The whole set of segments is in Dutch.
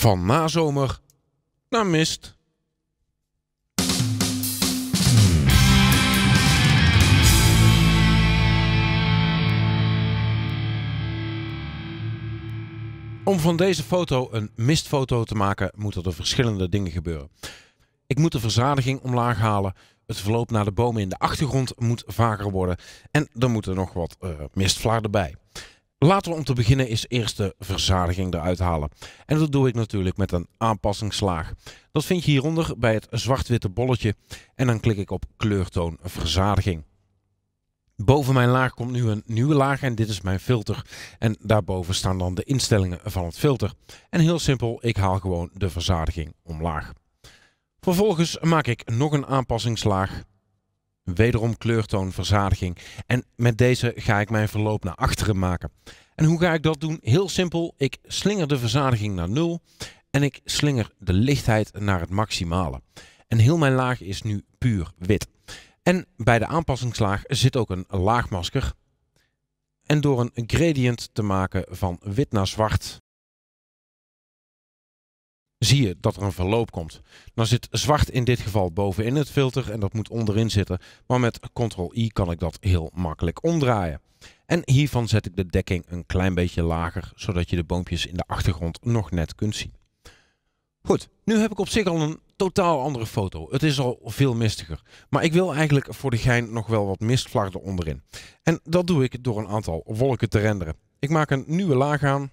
Van nazomer naar mist. Om van deze foto een mistfoto te maken, moeten er verschillende dingen gebeuren. Ik moet de verzadiging omlaag halen. Het verloop naar de bomen in de achtergrond moet vaker worden. En er moeten nog wat uh, eh, mistvlaarden bij. Laten we om te beginnen eens eerst de verzadiging eruit halen. En dat doe ik natuurlijk met een aanpassingslaag. Dat vind je hieronder bij het zwart-witte bolletje en dan klik ik op kleurtoon verzadiging. Boven mijn laag komt nu een nieuwe laag en dit is mijn filter. En daarboven staan dan de instellingen van het filter. En heel simpel, ik haal gewoon de verzadiging omlaag. Vervolgens maak ik nog een aanpassingslaag. Wederom kleurtoon, verzadiging. En met deze ga ik mijn verloop naar achteren maken. En hoe ga ik dat doen? Heel simpel. Ik slinger de verzadiging naar 0 en ik slinger de lichtheid naar het maximale. En heel mijn laag is nu puur wit. En bij de aanpassingslaag zit ook een laagmasker. En door een gradient te maken van wit naar zwart zie je dat er een verloop komt. Dan zit zwart in dit geval bovenin het filter en dat moet onderin zitten. Maar met Ctrl-I kan ik dat heel makkelijk omdraaien. En hiervan zet ik de dekking een klein beetje lager, zodat je de boompjes in de achtergrond nog net kunt zien. Goed, nu heb ik op zich al een totaal andere foto. Het is al veel mistiger. Maar ik wil eigenlijk voor de gein nog wel wat mistvlag onderin. En dat doe ik door een aantal wolken te renderen. Ik maak een nieuwe laag aan,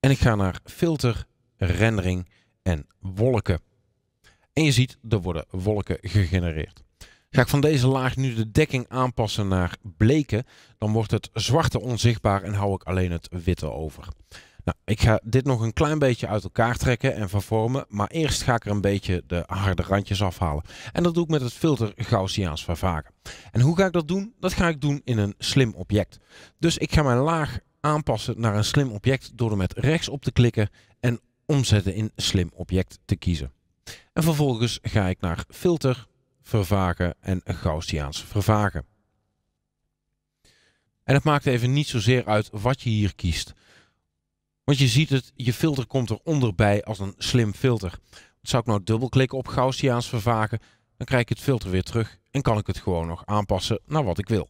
en ik ga naar filter, rendering en wolken. En je ziet, er worden wolken gegenereerd. Ga ik van deze laag nu de dekking aanpassen naar bleken, dan wordt het zwarte onzichtbaar en hou ik alleen het witte over. Nou, ik ga dit nog een klein beetje uit elkaar trekken en vervormen, maar eerst ga ik er een beetje de harde randjes afhalen. En dat doe ik met het filter Gaussiaans vervagen. En hoe ga ik dat doen? Dat ga ik doen in een slim object. Dus ik ga mijn laag aanpassen naar een slim object door er met rechts op te klikken en omzetten in slim object te kiezen. En vervolgens ga ik naar filter, vervagen en Gaussiaans vervagen. En het maakt even niet zozeer uit wat je hier kiest. Want je ziet het, je filter komt eronder bij als een slim filter. Zou ik nou dubbelklikken op Gaussiaans vervagen, dan krijg ik het filter weer terug en kan ik het gewoon nog aanpassen naar wat ik wil.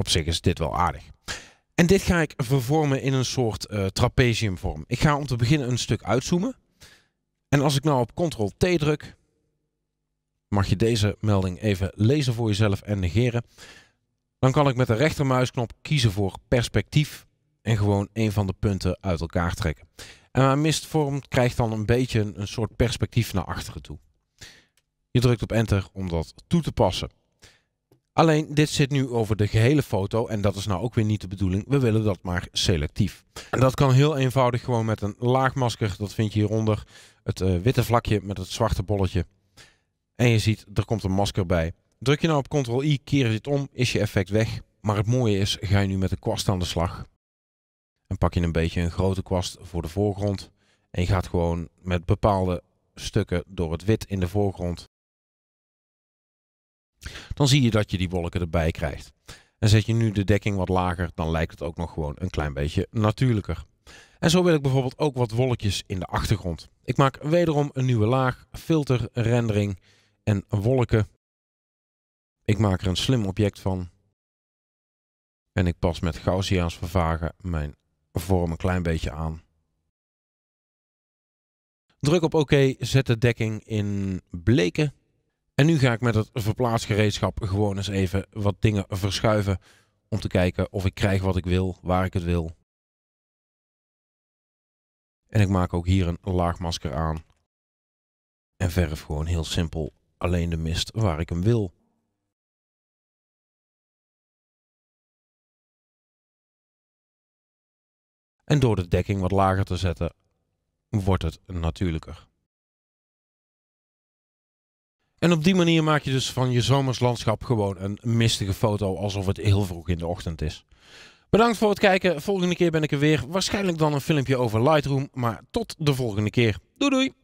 Op zich is dit wel aardig. En dit ga ik vervormen in een soort uh, trapeziumvorm. Ik ga om te beginnen een stuk uitzoomen. En als ik nou op Ctrl-T druk, mag je deze melding even lezen voor jezelf en negeren. Dan kan ik met de rechtermuisknop kiezen voor perspectief en gewoon een van de punten uit elkaar trekken. En mijn mistvorm krijgt dan een beetje een soort perspectief naar achteren toe. Je drukt op enter om dat toe te passen. Alleen dit zit nu over de gehele foto en dat is nou ook weer niet de bedoeling. We willen dat maar selectief. En dat kan heel eenvoudig gewoon met een laagmasker. Dat vind je hieronder. Het eh, witte vlakje met het zwarte bolletje. En je ziet, er komt een masker bij. Druk je nou op Ctrl-I, keer dit om, is je effect weg. Maar het mooie is, ga je nu met de kwast aan de slag. En pak je een beetje een grote kwast voor de voorgrond. En je gaat gewoon met bepaalde stukken door het wit in de voorgrond dan zie je dat je die wolken erbij krijgt. En zet je nu de dekking wat lager, dan lijkt het ook nog gewoon een klein beetje natuurlijker. En zo wil ik bijvoorbeeld ook wat wolkjes in de achtergrond. Ik maak wederom een nieuwe laag, filter, rendering en wolken. Ik maak er een slim object van. En ik pas met Gaussiaans vervagen mijn vorm een klein beetje aan. Druk op OK, zet de dekking in bleken en nu ga ik met het verplaatsgereedschap gewoon eens even wat dingen verschuiven. Om te kijken of ik krijg wat ik wil, waar ik het wil. En ik maak ook hier een laagmasker aan. En verf gewoon heel simpel alleen de mist waar ik hem wil. En door de dekking wat lager te zetten, wordt het natuurlijker. En op die manier maak je dus van je zomerslandschap gewoon een mistige foto, alsof het heel vroeg in de ochtend is. Bedankt voor het kijken. Volgende keer ben ik er weer. Waarschijnlijk dan een filmpje over Lightroom. Maar tot de volgende keer. Doei doei!